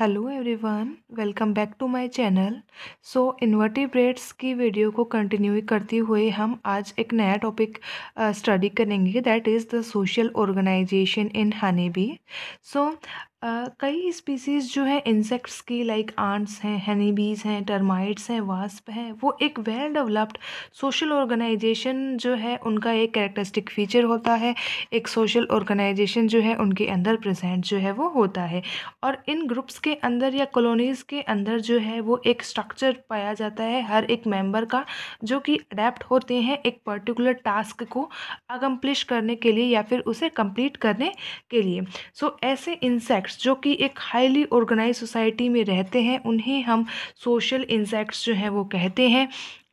hello everyone welcome back to my channel so invertebrates की video को continue करते हुए हम आज एक नया टॉपिक स्टडी करेंगे that is the social organisation in honey bee so कई स्पीसीज जो है इंसेक्ट्स की लाइक आंट्स हैं हनीबीज हैं टर्माइट्स हैं वास्प हैं वो एक वेल डेवलप्ड सोशल ऑर्गेनाइजेशन जो है उनका एक कैरेक्टरिस्टिक फीचर होता है एक सोशल ऑर्गेनाइजेशन जो है उनके अंदर प्रेजेंट जो है वो होता है और इन ग्रुप्स के अंदर या कॉलोनीज़ के अंदर जो है वो एक स्ट्रक्चर पाया जाता है हर एक मेम्बर का जो कि अडेप्ट होते हैं एक पर्टिकुलर टास्क को अकम्प्लिश करने के लिए या फिर उसे कम्प्लीट करने के लिए सो so, ऐसे इंसेक्ट इंसेक्ट्स जो कि एक हाईली ऑर्गेनाइज सोसाइटी में रहते हैं उन्हें हम सोशल इंसेक्ट्स जो हैं वो कहते हैं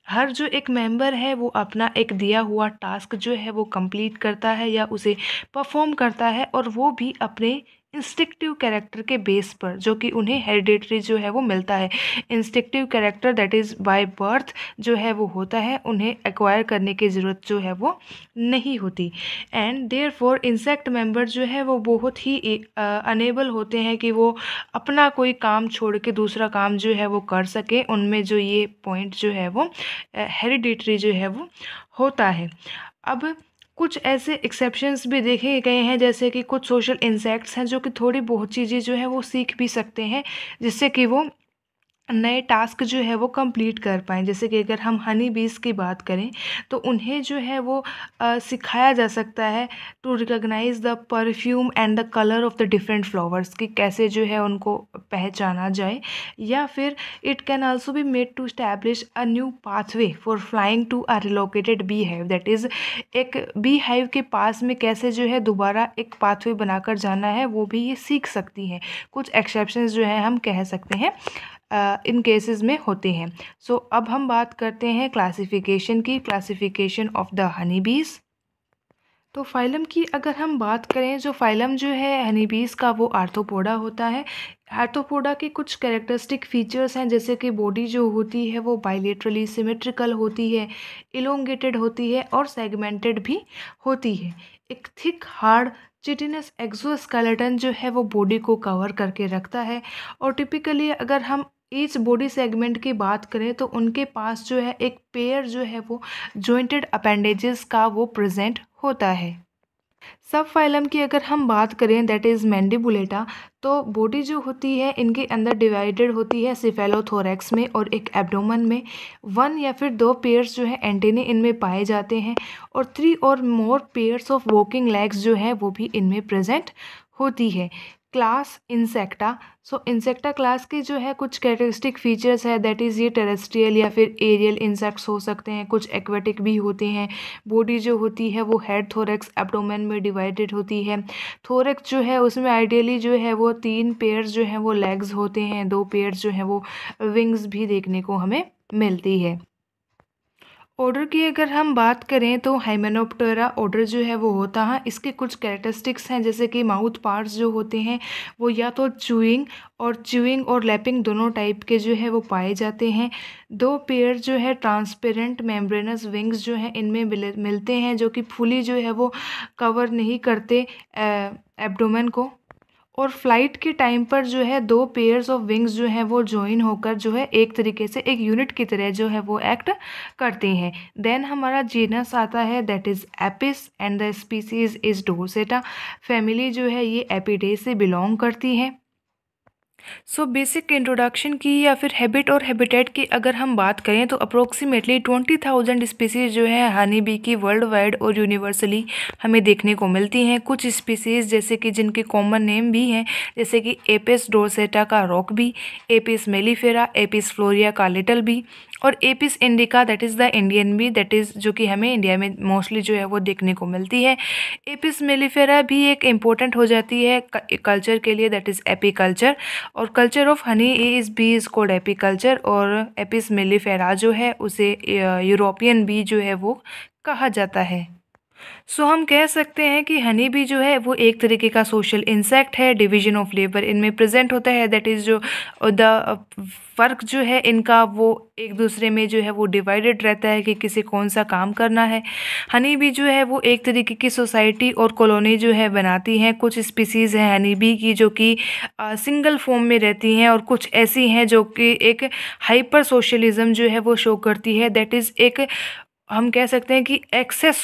हर जो एक मेंबर है वो अपना एक दिया हुआ टास्क जो है वो कंप्लीट करता है या उसे परफॉर्म करता है और वो भी अपने इंस्टिक्टिव कैरेक्टर के बेस पर जो कि उन्हें हेरिडेटरी जो है वो मिलता है instinctive character that is by birth जो है वो होता है उन्हें एक्वायर करने की ज़रूरत जो है वो नहीं होती and therefore insect member जो है वो बहुत ही अनेबल होते हैं कि वो अपना कोई काम छोड़ के दूसरा काम जो है वो कर सकें उनमें जो ये पॉइंट जो है वो हेरिडेटरी जो है वो होता है अब कुछ ऐसे एक्सेप्शंस भी देखे गए हैं जैसे कि कुछ सोशल इंसेक्ट्स हैं जो कि थोड़ी बहुत चीज़ें जो है वो सीख भी सकते हैं जिससे कि वो नए टास्क जो है वो कंप्लीट कर पाएँ जैसे कि अगर हम हनी बीस की बात करें तो उन्हें जो है वो आ, सिखाया जा सकता है to recognize the perfume and the colour of the different flowers कि कैसे जो है उनको पहचाना जाए या फिर it can also be made to establish a new pathway for flying to a relocated bee hive that is एक बी हाइव के पास में कैसे जो है दोबारा एक पाथवे बनाकर जाना है वो भी ये सीख सकती हैं कुछ एक्सेप्शन जो है हम कह सकते हैं इन केसेस में होते हैं सो so, अब हम बात करते हैं क्लासिफिकेशन की क्लासिफिकेशन ऑफ द हनी बीस तो फाइलम की अगर हम बात करें जो फाइलम जो है हनीबीज का वो आर्थोपोडा होता है आर्थोपोडा के कुछ कैरेक्टरिस्टिक फीचर्स हैं जैसे कि बॉडी जो होती है वो बाइलेटरली सिमेट्रिकल होती है इलोंगेटेड होती है और सेगमेंटेड भी होती है एक थिक हार्ड चिटिनस एक्सोस्केलेटन जो है वो बॉडी को कवर करके रखता है और टिपिकली अगर हम ईच बॉडी सेगमेंट की बात करें तो उनके पास जो है एक पेयर जो है वो जॉइंटेड अपेंडेजेस का वो प्रेजेंट होता है सब फाइलम की अगर हम बात करें दैट इज़ मैंडिबुलेटा तो बॉडी जो होती है इनके अंदर डिवाइडेड होती है सिफेलोथोरैक्स में और एक एब्डोमन में वन या फिर दो पेयर्स जो है एंटेने इनमें पाए जाते हैं और थ्री और more pairs of walking legs जो है वो भी इनमें प्रेजेंट होती है class Insecta so Insecta class के जो है कुछ कैरेक्टरिस्टिक फीचर्स है दैट इज़ ये टेरेस्ट्रियल या फिर एरियल इंसेक्ट्स हो सकते हैं कुछ एक्वेटिक भी होते हैं बॉडी जो होती है वो हेड थोरेक्स एब्डोमेन में डिवाइडेड होती है थोरेक्स जो है उसमें आइडियली जो है वो तीन पेयर जो हैं वो लेग्स होते हैं दो पेयर जो हैं वो विंग्स भी देखने को हमें मिलती है ऑर्डर की अगर हम बात करें तो हाइमेनोप्टोरा ऑर्डर जो है वो होता है इसके कुछ कैरेक्टरिस्टिक्स हैं जैसे कि माउथ पार्ट्स जो होते हैं वो या तो चूइंग और चूइंग और लैपिंग दोनों टाइप के जो है वो पाए जाते हैं दो पेयर जो है ट्रांसपेरेंट मेम्ब्रेनस विंग्स जो हैं इनमें मिलते हैं जो कि फुली जो है वो कवर नहीं करते एबडोमन को और फ्लाइट के टाइम पर जो है दो पेयर्स ऑफ विंग्स जो हैं वो ज्वाइन होकर जो है एक तरीके से एक यूनिट की तरह जो है वो एक्ट करती हैं देन हमारा जीनस आता है that is Apis and the species is dorsata family जो है ये एपिडे से बिलोंग करती है सो बेसिक इंट्रोडक्शन की या फिर हैबिट और हैबिटेट की अगर हम बात करें तो अप्रोक्सीमेटली ट्वेंटी थाउजेंड स्पीसीज जो है हनी बी की वर्ल्ड वाइड और यूनिवर्सली हमें देखने को मिलती हैं कुछ स्पीसीज जैसे कि जिनके कॉमन नेम भी हैं जैसे कि एपिस डोरसेटा का रॉक भी एपिस मेलीफेरा एपिस फ्लोरिया का लिटल भी और Apis indica that is the Indian bee that is जो कि हमें इंडिया में मोस्टली जो है वो देखने को मिलती है एपिस मेलीफेरा भी एक इम्पोर्टेंट हो जाती है कल्चर के लिए दैट इज़ एपी कल्चर और culture of honey is bee is called apiculture और एपिस मेलीफेरा जो है उसे यूरोपियन बी जो है वो कहा जाता है सो so, हम कह सकते हैं कि हनी भी जो है वो एक तरीके का सोशल इंसेक्ट है डिवीजन ऑफ लेबर इनमें प्रेजेंट होता है दैट इज़ जो द फ़र्क जो है इनका वो एक दूसरे में जो है वो डिवाइडेड रहता है कि किसे कौन सा काम करना है हनी भी जो है वो एक तरीके की सोसाइटी और कॉलोनी जो है बनाती हैं कुछ स्पीसीज़ हैं हनी भी की जो कि सिंगल फॉर्म में रहती हैं और कुछ ऐसी हैं जो कि एक हाइपर सोशलिज़म जो है वो शो करती है दैट इज़ एक हम कह सकते हैं कि एक्सेस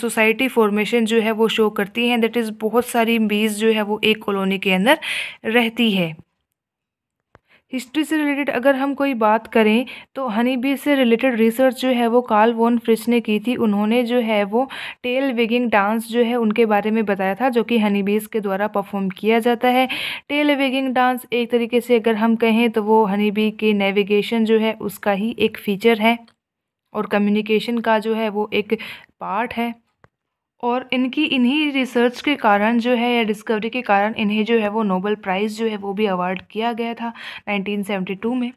सोसाइटी फॉर्मेशन जो है वो शो करती हैं दैट इज़ बहुत सारी बीज जो है वो एक कॉलोनी के अंदर रहती है हिस्ट्री से रिलेटेड अगर हम कोई बात करें तो हनी बी से रिलेटेड रिसर्च जो है वो कार्ल वोन फ्रिच ने की थी उन्होंने जो है वो टेल वेगिंग डांस जो है उनके बारे में बताया था जो कि हनी बीज के द्वारा परफॉर्म किया जाता है टेल वेगिंग डांस एक तरीके से अगर हम कहें तो वो हनी बी के नेविगेशन जो है उसका ही एक फीचर है और कम्युनिकेशन का जो है वो एक पार्ट है और इनकी इन्हीं रिसर्च के कारण जो है या डिस्कवरी के कारण इन्हें जो है वो नोबल प्राइज़ जो है वो भी अवार्ड किया गया था 1972 में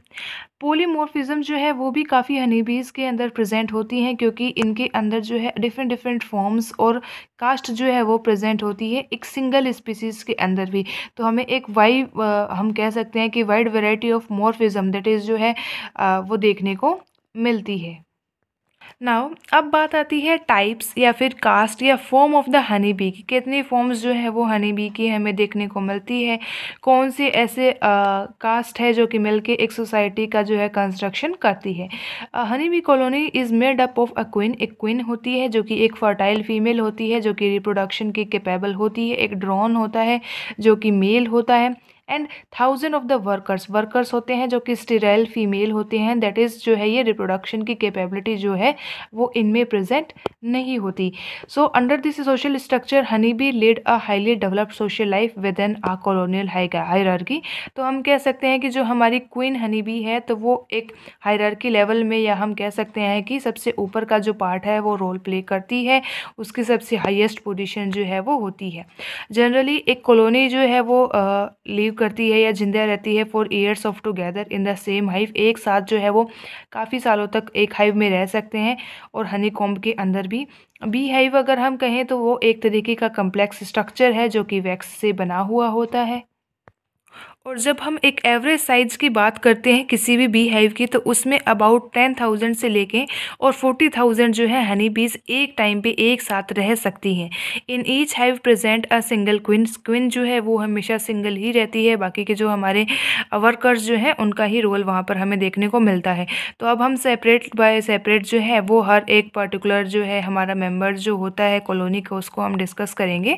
पोलीमोरफिज़म जो है वो भी काफ़ी हनीबीज़ के अंदर प्रेजेंट होती हैं क्योंकि इनके अंदर जो है डिफरेंट डिफरेंट फॉर्म्स और कास्ट जो है वो प्रेजेंट होती है एक सिंगल स्पीसीज़ के अंदर भी तो हमें एक वाई हम कह सकते हैं कि wide variety of morphism that is जो है वो देखने को मिलती है नाउ अब बात आती है टाइप्स या फिर कास्ट या form of the honey bee की कितनी फॉर्म्स जो है वो हनी बी की हमें देखने को मिलती है कौन से ऐसे कास्ट है जो कि मिलके एक सोसाइटी का जो है कंस्ट्रक्शन करती है honey bee colony is made up of a queen एक क्वीन होती है जो कि एक फर्टाइल फीमेल होती है जो कि रिप्रोडक्शन की कैपेबल होती है एक ड्रोन होता है जो कि मेल होता है and thousand of the workers workers होते हैं जो कि स्टेराइल फीमेल होते हैं दैट इज़ जो है ये रिप्रोडक्शन की कैपेबिलिटी जो है वो इनमें प्रेजेंट नहीं होती so under this social structure honey bee lead a highly developed social life with an uh colonial hierarchy तो हम कह सकते हैं कि जो हमारी क्वीन हनी बी है तो वो एक हायरार्की लेवल में या हम कह सकते हैं कि सबसे ऊपर का जो पार्ट है वो रोल प्ले करती है उसकी सबसे हाइस्ट पोजिशन जो है वो होती है जनरली एक कॉलोनी जो है वो लीव करती है या जिंदा रहती है for years of together in the same hive एक साथ जो है वो काफ़ी सालों तक एक हाइव में रह सकते हैं और हनी कॉम्ब के अंदर भी बी हाइव अगर हम कहें तो वो एक तरीके का कम्प्लेक्स स्ट्रक्चर है जो कि वैक्स से बना हुआ होता है और जब हम एक एवरेज साइज़ की बात करते हैं किसी भी बी हाइव की तो उसमें अबाउट टेन थाउजेंड से लेके और फोर्टी थाउजेंड जो है हनी बीज एक टाइम पे एक साथ रह सकती हैं in each hive present a single queen queen जो है वो हमेशा सिंगल ही रहती है बाकी के जो हमारे वर्कर्स जो हैं उनका ही रोल वहाँ पर हमें देखने को मिलता है तो अब हम सेपरेट बाय सेपरेट जो है वो हर एक पर्टिकुलर जो है हमारा मेम्बर जो होता है कॉलोनी का उसको हम डिस्कस करेंगे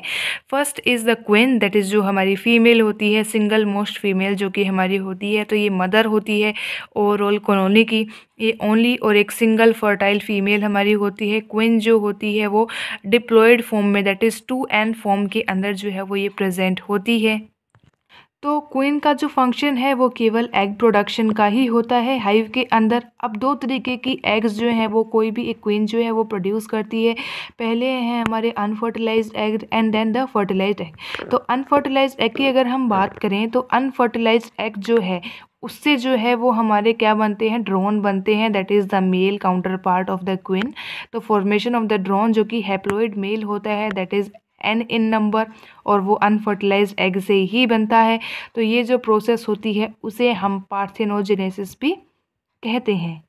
first is the queen that is जो हमारी फीमेल होती है सिंगल मोस्ट फर्स्ट फीमेल जो कि हमारी होती है तो ये मदर होती है ओवरऑल कॉलोनी की ये ओनली और एक सिंगल फर्टाइल फीमेल हमारी होती है क्विन जो होती है वो डिप्लॉयड फॉर्म में that is two n form के अंदर जो है वो ये प्रेजेंट होती है तो क्वीन का जो फंक्शन है वो केवल एग प्रोडक्शन का ही होता है हाइव के अंदर अब दो तरीके की एग्स जो हैं वो कोई भी एक क्वीन जो है वो प्रोड्यूस करती है पहले हैं हमारे unfertilized egg and then the fertilized egg तो अनफर्टिलाइज्ड एग की अगर हम बात करें तो अनफर्टिलाइज्ड एग जो है उससे जो है वो हमारे क्या बनते हैं ड्रोन बनते हैं that is the male counterpart of the queen तो फॉर्मेशन ऑफ द ड्रोन जो कि हैप्लोइड मेल होता है that is n in number और वो अनफर्टिलाइज एग से ही बनता है तो ये जो प्रोसेस होती है उसे हम पार्थिनोजेनेसिस भी कहते हैं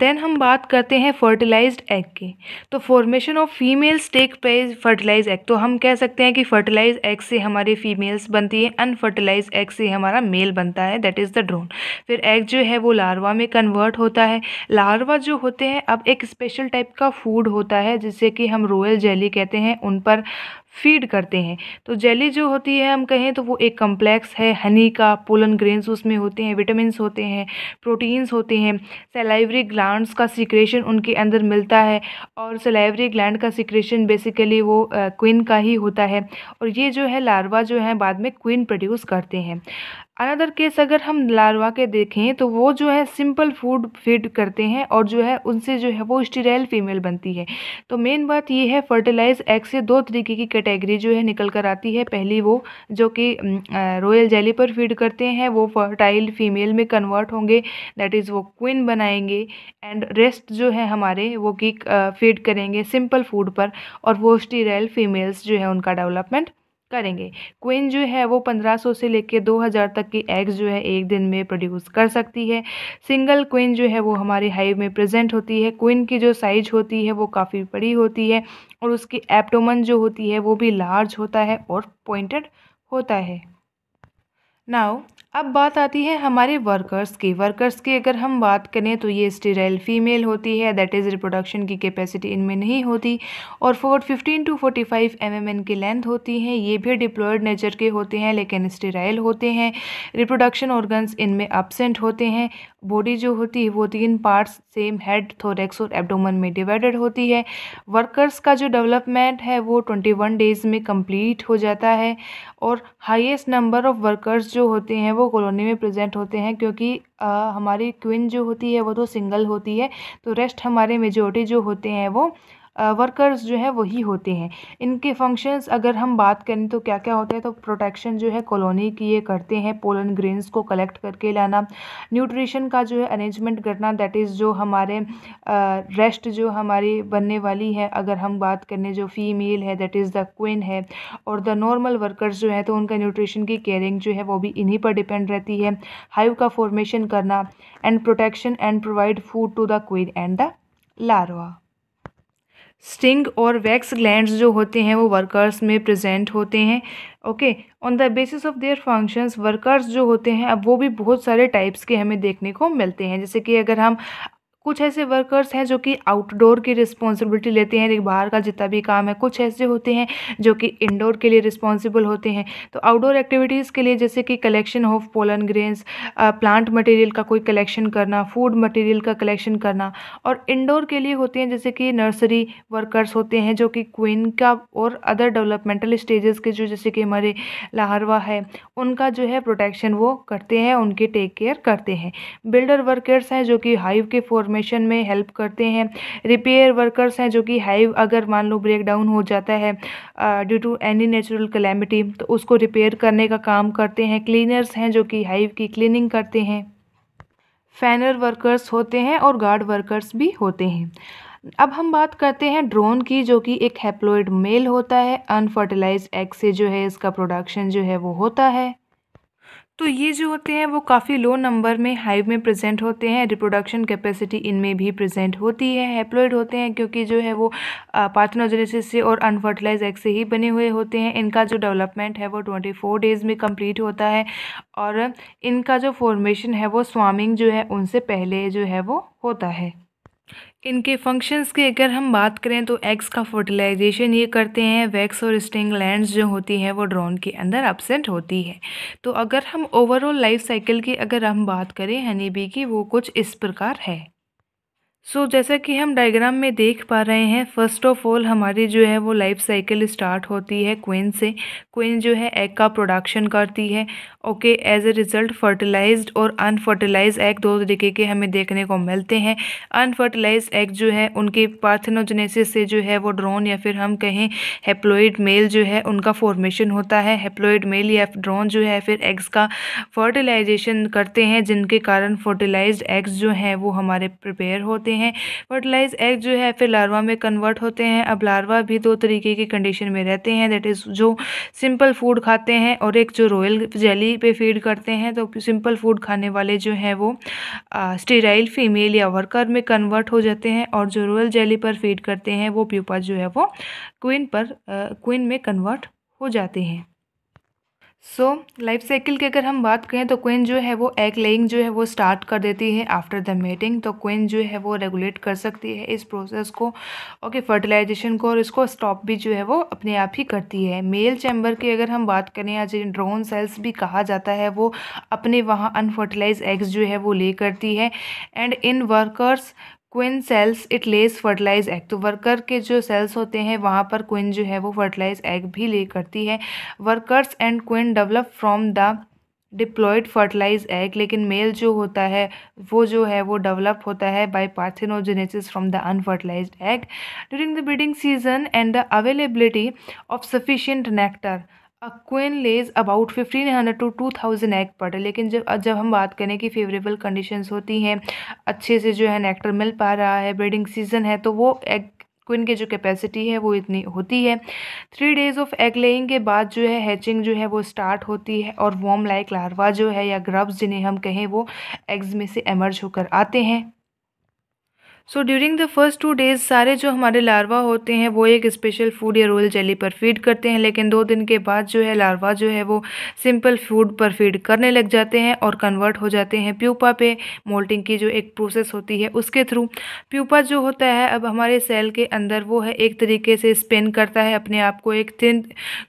देन हम बात करते हैं फर्टिलाइज्ड एग की तो formation of females take place fertilize egg तो हम कह सकते हैं कि फर्टिलाइज एग से हमारे फीमेल्स बनती है अनफर्टिलाइज एग से हमारा मेल बनता है दैट इज़ द ड्रोन फिर एग जो है वो लार्वा में कन्वर्ट होता है लार्वा जो होते हैं अब एक स्पेशल टाइप का फूड होता है जिसे कि हम रोयल जेली कहते हैं उन पर फीड करते हैं तो जेली जो होती है हम कहें तो वो एक कम्प्लेक्स है हनी का पोलन ग्रेन्स उसमें होते हैं विटामिनस होते हैं प्रोटीन्स होते हैं सेलाइवरी ग्लैंड्स का सिक्रेशन उनके अंदर मिलता है और सेलाइवरी ग्लैंड का सिक्रेशन बेसिकली वो क्वीन का ही होता है और ये जो है लार्वा जो है बाद में क्विन प्रोड्यूस करते हैं अनदर केस अगर हम लार्वा के देखें तो वो जो है सिंपल फूड फीड करते हैं और जो है उनसे जो है वो स्टीराइल फीमेल बनती है तो मेन बात ये है फर्टिलाइज एग से दो तरीके की कैटेगरी जो है निकल कर आती है पहली वो जो कि रॉयल जेली पर फीड करते हैं वो फर्टाइल फीमेल में कन्वर्ट होंगे दैट इज़ वो क्वीन बनाएंगे एंड रेस्ट जो है हमारे वो कि फीड करेंगे सिंपल फूड पर और वो स्टीराइल फीमेल्स जो है उनका डेवलपमेंट करेंगे क्वीन जो है वो 1500 से लेकर 2000 तक की एग्स जो है एक दिन में प्रोड्यूस कर सकती है सिंगल क्वीन जो है वो हमारे हाइव में प्रेजेंट होती है क्वीन की जो साइज होती है वो काफ़ी बड़ी होती है और उसकी एप्टोमन जो होती है वो भी लार्ज होता है और पॉइंटेड होता है नाउ अब बात आती है हमारे वर्कर्स की वर्कर्स की अगर हम बात करें तो ये स्टेराइल फीमेल होती है दैट इज़ रिप्रोडक्शन की कैपेसिटी इनमें नहीं होती और four fifteen to forty five M M की लेंथ होती हैं ये भी डिप्लॉयड नेचर के होते हैं लेकिन स्टेराइल होते हैं रिप्रोडक्शन ऑर्गन्स इनमें एबसेंट होते हैं बॉडी जो होती है वो तीन पार्ट्स सेम हेड थोरेक्स और एबडोमन में डिवाइडेड होती है वर्कर्स का जो डेवलपमेंट है वो ट्वेंटी वन डेज़ में कंप्लीट हो जाता है और हाईएस्ट नंबर ऑफ़ वर्कर्स जो होते हैं वो कॉलोनी में प्रेजेंट होते हैं क्योंकि आ, हमारी क्विन जो होती है वो तो सिंगल होती है तो रेस्ट हमारे मेजोरिटी जो होते हैं वो वर्कर्स जो है वही होते हैं इनके फंक्शंस अगर हम बात करें तो क्या क्या होता है तो प्रोटेक्शन जो है कॉलोनी की ये करते हैं पोलन ग्रेन्स को कलेक्ट करके लाना न्यूट्रिशन का जो है अरेंजमेंट करना दैट इज़ जो हमारे रेस्ट जो हमारी बनने वाली है अगर हम बात करें जो फीमेल है दैट इज़ द क्वीन है और द नॉर्मल वर्कर्स जो है तो उनका न्यूट्रिशन की केयरिंग जो है वो भी इन्हीं पर डिपेंड रहती है हाइव का फॉर्मेशन करना and protection and provide food to the queen and the larva sting और वैक्स ग्लैंड्स जो होते हैं वो वर्कर्स में प्रेजेंट होते हैं okay on the basis of their functions workers जो होते हैं अब वो भी बहुत सारे टाइप्स के हमें देखने को मिलते हैं जैसे कि अगर हम कुछ ऐसे वर्कर्स हैं जो कि आउटडोर की रिस्पॉन्सिबिलिटी लेते हैं बाहर का जितना भी काम है कुछ ऐसे होते हैं जो कि इंडोर के लिए रिस्पॉन्सिबल होते हैं तो आउटडोर एक्टिविटीज़ के लिए जैसे कि collection of pollen grains plant material का कोई कलेक्शन करना फूड मटेरियल का कलेक्शन करना और इंडोर के लिए होते हैं जैसे कि नर्सरी वर्कर्स होते हैं जो कि क्वीन का और अदर डेवलपमेंटल स्टेजेस के जो जैसे कि हमारे लाहरवा है उनका जो है प्रोटेक्शन वो करते हैं उनके टेक केयर करते हैं बिल्डर वर्कर्स हैं जो कि हाइव के फॉर्म फॉर्मेशन में हेल्प करते हैं रिपेयर वर्कर्स हैं जो कि हाइव अगर मान लो ब्रेक डाउन हो जाता है due to any natural calamity तो उसको रिपेयर करने का काम करते हैं क्लीनर्स हैं जो कि हाइव की क्लीनिंग करते हैं फैनर वर्कर्स होते हैं और गार्ड वर्कर्स भी होते हैं अब हम बात करते हैं ड्रोन की जो कि एक हैप्लोइड मेल होता है अनफर्टिलाइज एग से जो है इसका प्रोडक्शन जो है वो होता है तो ये जो होते हैं वो काफ़ी लो नंबर में हाइव में प्रेजेंट होते हैं रिप्रोडक्शन कैपेसिटी इनमें भी प्रेजेंट होती है हैप्लोइड होते हैं क्योंकि जो है वो पार्थनोजेनेसिस से और अनफर्टिलाइज एग से ही बने हुए होते हैं इनका जो डेवलपमेंट है वो ट्वेंटी फोर डेज़ में कंप्लीट होता है और इनका जो फॉर्मेशन है वो स्वामिंग जो है उनसे पहले जो है वो होता है इनके फंक्शंस की अगर हम बात करें तो एग्स का फर्टिलाइजेशन ये करते हैं वैक्स और स्टिंग लैंड जो होती हैं वो ड्रोन के अंदर एबसेंट होती है तो अगर हम ओवरऑल लाइफ साइकिल की अगर हम बात करें हनी बी की वो कुछ इस प्रकार है सो so, जैसा कि हम डायग्राम में देख पा रहे हैं फर्स्ट ऑफ ऑल हमारी जो है वो लाइफ साइकिल स्टार्ट होती है क्विन से क्वीन जो है एग का प्रोडक्शन करती है okay as a result fertilized और अनफर्टिलाइज एग दो तरीके के हमें देखने को मिलते हैं अनफर्टिलाइज एग जो है उनके पार्थनोजेनेसिस से जो है वो ड्रोन या फिर हम कहें हेप्लोइड मेल जो है उनका फॉर्मेशन होता है हेप्लोइड मेल या ड्रोन जो है फिर एग्स का फर्टिलाइजेशन करते हैं जिनके कारण फर्टिलाइज एग्स जो हैं वो हमारे प्रिपेयर होते होते हैं फर्टिलाइज एग जो है फिर लार्वा में कन्वर्ट होते हैं अब लार्वा भी दो तरीके की कंडीशन में रहते हैं दैट इज़ जो सिंपल फूड खाते हैं और एक जो रॉयल जेली पे फीड करते हैं तो सिंपल फूड खाने वाले जो हैं वो स्टेराइल फीमेल या वर्कर में कन्वर्ट हो जाते हैं और जो रॉयल जेली पर फीड करते हैं वो प्यूपा जो है वो क्वीन पर क्वीन में कन्वर्ट हो जाते हैं सो लाइफ साइकिल की अगर हम बात करें तो क्विन जो है वो एग लेइंग जो है वो स्टार्ट कर देती है आफ्टर द मेटिंग तो क्विन जो है वो रेगुलेट कर सकती है इस प्रोसेस को ओके okay, फर्टिलाइजेशन को और इसको स्टॉप भी जो है वो अपने आप ही करती है मेल चैम्बर की अगर हम बात करें या जिन ड्रोन सेल्स भी कहा जाता है वो अपने वहाँ अनफर्टिलाइज एग्स जो है वो ले करती है and in workers queen cells it lays fertilized egg तो वर्कर के जो सेल्स होते हैं वहाँ पर क्विन जो है वो फर्टिलाइज एग भी ले करती है workers and queen develop from the diploid fertilized egg लेकिन मेल जो होता है वो जो है वो डेवलप होता है by parthenogenesis from the unfertilized egg during the breeding season and the availability of sufficient nectar queen lays about fifteen hundred to two thousand egg पर लेकिन जब जब हम बात करें कि फेवरेबल कंडीशंस होती हैं अच्छे से जो है नेक्टर मिल पा रहा है ब्रीडिंग सीजन है तो वो एग क्वीन के जो कैपेसिटी है वो इतनी होती है three days of egg laying के बाद जो है हैचिंग जो है वो स्टार्ट होती है और वॉम लाइक लार्वा जो है या ग्रब्स जिन्हें हम कहें वो एग्स में से एमर्ज होकर आते हैं so during the first two days सारे जो हमारे लार्वा होते हैं वो एक स्पेशल फूड या रोयल जेली पर फीड करते हैं लेकिन दो दिन के बाद जो है लार्वा जो है वो सिंपल फूड पर फीड करने लग जाते हैं और कन्वर्ट हो जाते हैं प्यूपा पे मोल्टिंग की जो एक प्रोसेस होती है उसके थ्रू प्यूपा जो होता है अब हमारे सेल के अंदर वो है एक तरीके से स्पिन करता है अपने आप को एक थिन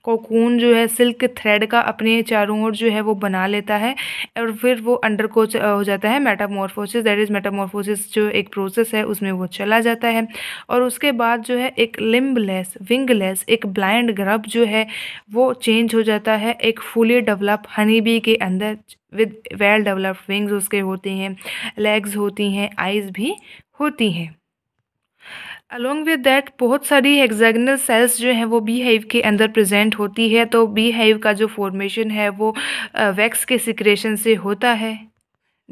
कोकून जो है सिल्क थ्रेड का अपने चारों ओर जो है वो बना लेता है और फिर वो अंडर को हो जाता है मेटामोरफोसिस दैट इज़ मेटामोरफोसिस जो एक प्रोसेस है है उसमें वो चला जाता है और उसके बाद जो है एक लिम्बलेस विंगलेस एक ब्लाइंड ग्रब जो है वो चेंज हो जाता है एक फुली डेवलप हनी बी के अंदर विद वेल डेवलप्ड विंग्स उसके होते हैं लेग्स होती हैं आइज़ भी होती हैं अलोंग विद डैट बहुत सारी हेक्सागनल सेल्स जो हैं वो बी हाइव के अंदर प्रेजेंट होती है तो बी हाइव का जो फॉर्मेशन है वो वैक्स uh, के सिक्रेशन से होता है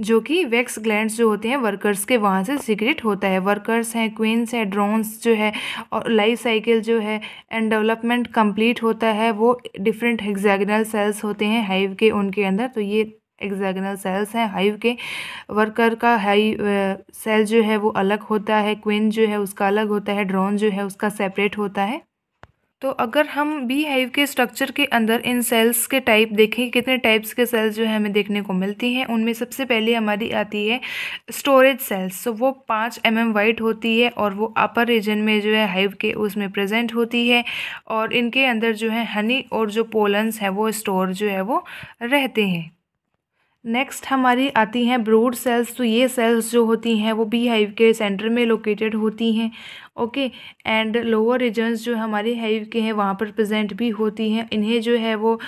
जो कि वैक्स ग्लैंड्स जो होते हैं वर्कर्स के वहाँ से सीक्रेट होता है वर्कर्स हैं क्वींस हैं ड्रोन्स जो है और लाइफ साइकिल जो है एंड डेवलपमेंट कंप्लीट होता है वो डिफरेंट हेक्सागोनल सेल्स होते हैं हाइव के उनके अंदर तो ये एग्जैगनल सेल्स हैं हाइव के वर्कर का हाई सेल uh, जो है वो अलग होता है क्वीन जो है उसका अलग होता है ड्रोन जो है उसका सेपरेट होता है तो अगर हम बी हाइव के स्ट्रक्चर के अंदर इन सेल्स के टाइप देखें कितने टाइप्स के सेल्स जो है हमें देखने को मिलती हैं उनमें सबसे पहले हमारी आती है स्टोरेज सेल्स तो वो पाँच एम एम वाइट होती है और वो अपर रीजन में जो है हाइव के उसमें प्रेजेंट होती है और इनके अंदर जो है हनी और जो पोलन्स हैं वो स्टोर जो है वो रहते हैं नेक्स्ट हमारी आती हैं ब्रूड सेल्स तो ये सेल्स जो होती हैं वो बी हाइव के सेंटर में लोकेटेड होती हैं ओके एंड लोअर रीजन्स जो हमारे हेयर के हैं वहाँ पर प्रेजेंट भी होती हैं इन्हें जो है वो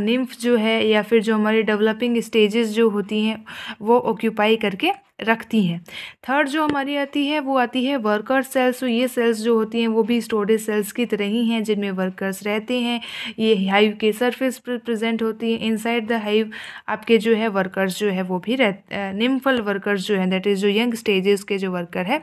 निम्फ जो है या फिर जो हमारी डेवलपिंग स्टेजेस जो होती हैं वो ऑक्यूपाई करके रखती हैं थर्ड जो हमारी आती है वो आती है वर्कर सेल्स तो ये सेल्स जो होती हैं वो भी स्टोरेज सेल्स की तरह ही हैं जिनमें वर्कर्स रहते हैं ये हाइव के सरफेस पर प्रेजेंट होती हैं इनसाइड द हाइव आपके जो है वर्कर्स जो है वो भी रह निम्फल वर्कर्स जो हैं दैट इज़ जो यंग स्टेजेस के जो वर्कर है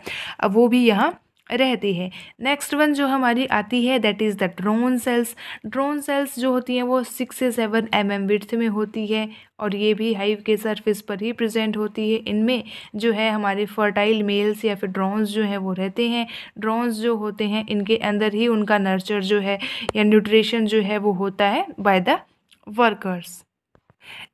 वो भी यहाँ रहती है नेक्स्ट वन जो हमारी आती है that is the drone cells drone cells जो होती हैं वो सिक्स से सेवन एम एम विथ में होती है और ये भी हाइव के सरफेस पर ही प्रेजेंट होती है इनमें जो है हमारे फर्टाइल मेल्स या फिर ड्रोन्स जो हैं वो रहते हैं ड्रोन्स जो होते हैं इनके अंदर ही उनका नर्चर जो है या न्यूट्रिशन जो है वो होता है by the workers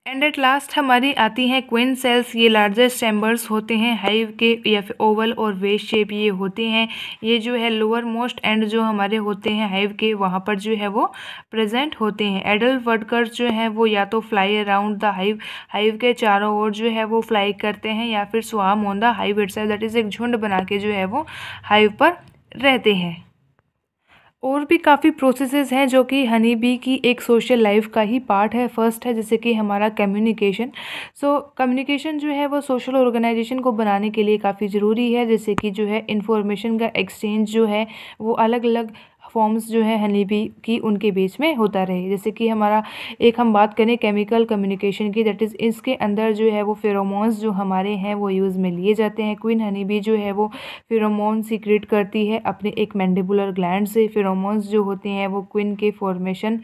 and at last हमारी आती हैं क्विन सेल्स ये लार्जेस्ट चैम्बर्स होते हैं हाइव के या फिर ओवल और वेस्ट शेप ये होते हैं ये जो है लोअर मोस्ट एंड जो हमारे होते हैं हाइव के वहाँ पर जो है वो प्रेजेंट होते हैं एडल्ट वर्कर्स जो हैं वो या तो fly around the hive hive के चारों ओर जो है वो फ्लाई करते हैं या फिर swarm on the hive it's that is एक झुंड बना के जो है वो हाइव पर रहते हैं और भी काफ़ी प्रोसेसेस हैं जो कि हनी बी की एक सोशल लाइफ का ही पार्ट है फर्स्ट है जैसे कि हमारा कम्युनिकेशन सो कम्युनिकेशन जो है वो सोशल ऑर्गेनाइजेशन को बनाने के लिए काफ़ी ज़रूरी है जैसे कि जो है इन्फॉर्मेशन का एक्सचेंज जो है वो अलग अलग फॉर्म्स जो है हनीबी की उनके बीच में होता रहे जैसे कि हमारा एक हम बात करें केमिकल कम्युनिकेशन की दैट इज़ इसके अंदर जो है वो फेरोमोन्स जो हमारे हैं वो यूज़ में लिए जाते हैं क्वीन हनीबी जो है वो फेरोमोन सीक्रेट करती है अपने एक मैंडिबुलर ग्लैंड से फेरोमोन्स जो होते हैं वो क्विन के फॉर्मेशन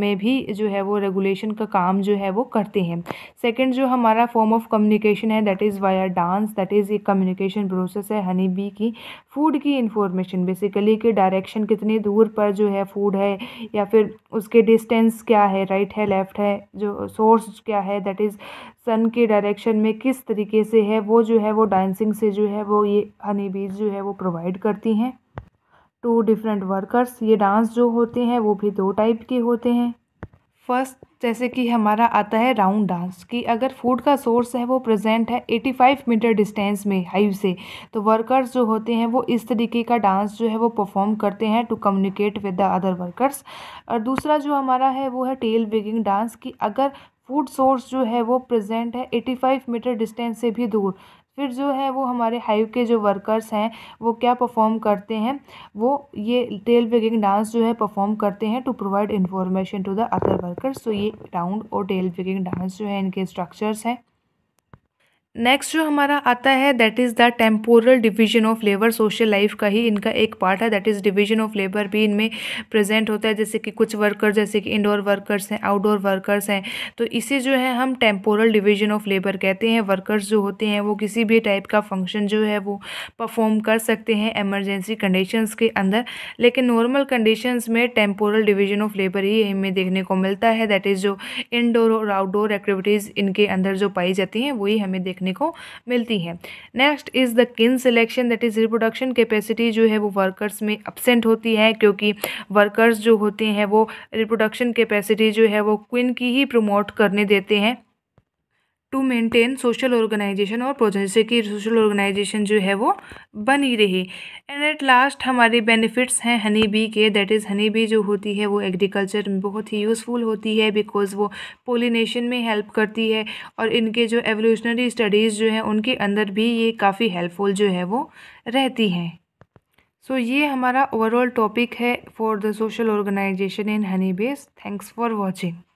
में भी जो है वो रेगुलेशन का काम जो है वो करते हैं सेकेंड जो हमारा फॉर्म ऑफ कम्युनिकेशन है that is via dance that is एक कम्युनिकेशन प्रोसेस है हनी बी की फूड की इंफॉर्मेशन बेसिकली के डायरेक्शन लोकेशन कितनी दूर पर जो है फूड है या फिर उसके डिस्टेंस क्या है राइट है लेफ़्ट है जो सोर्स क्या है दैट इज़ सन के डायरेक्शन में किस तरीके से है वो जो है वो डांसिंग से जो है वो ये हनी बीज जो है वो प्रोवाइड करती हैं टू डिफरेंट वर्कर्स ये डांस जो होते हैं वो भी दो टाइप के होते हैं फर्स्ट जैसे कि हमारा आता है राउंड डांस कि अगर फूड का सोर्स है वो प्रेजेंट है 85 मीटर डिस्टेंस में हाइव से तो वर्कर्स जो होते हैं वो इस तरीके का डांस जो है वो परफॉर्म करते हैं to communicate with the other workers और दूसरा जो हमारा है वो है टेल बेगिंग डांस कि अगर फूड सोर्स जो है वो प्रेजेंट है 85 मीटर डिस्टेंस से भी दूर फिर जो है वो हमारे हाइव के जो वर्कर्स हैं वो क्या परफॉर्म करते हैं वो ये टेल वेगिंग डांस जो है परफॉर्म करते हैं to provide information to the other workers तो ये राउंड और टेल वेगिंग डांस जो है इनके स्ट्रक्चर्स हैं नेक्स्ट जो हमारा आता है that is the temporal division of labour social life का ही इनका एक पार्ट है that is division of labour भी इनमें प्रेजेंट होता है जैसे कि कुछ वर्कर जैसे कि इंडोर वर्कर्स हैं आउटडोर वर्कर्स हैं तो इसे जो है हम टेम्पोरल डिवीजन ऑफ लेबर कहते हैं वर्कर्स जो होते हैं वो किसी भी टाइप का फंक्शन जो है वो परफॉर्म कर सकते हैं एमरजेंसी कंडीशन के अंदर लेकिन नॉर्मल कंडीशन में टेम्पोरल डिवीजन ऑफ लेबर ही हमें देखने को मिलता है दैट इज़ जो इनडोर और आउटडोर एक्टिविटीज़ इनके अंदर जो पाई जाती हैं वही हमें देख देखने को मिलती हैं next is the kin selection that is reproduction capacity जो है वो वर्कर्स में अपसेंट होती है क्योंकि वर्कर्स जो होते हैं वो रिप्रोडक्शन कैपेसिटी जो है वो क्विन की ही प्रमोट करने देते हैं टू मेंटेन सोशल ऑर्गेनाइजेशन और प्रोजेक्ट जैसे कि सोशल ऑर्गेनाइजेशन जो है वो बनी रहे एंड एट लास्ट हमारे बेनिफिट्स हैं हनी बी के दैट इज़ हनी बी जो होती है वो एग्रीकल्चर में बहुत ही यूज़फुल होती है बिकॉज वो पोलिनेशन में हेल्प करती है और इनके जो एवोल्यूशनरी स्टडीज़ जो हैं उनके अंदर भी ये काफ़ी हेल्पफुल जो है वो रहती हैं सो so, ये हमारा ओवरऑल टॉपिक है for the social organisation in honey bees thanks for watching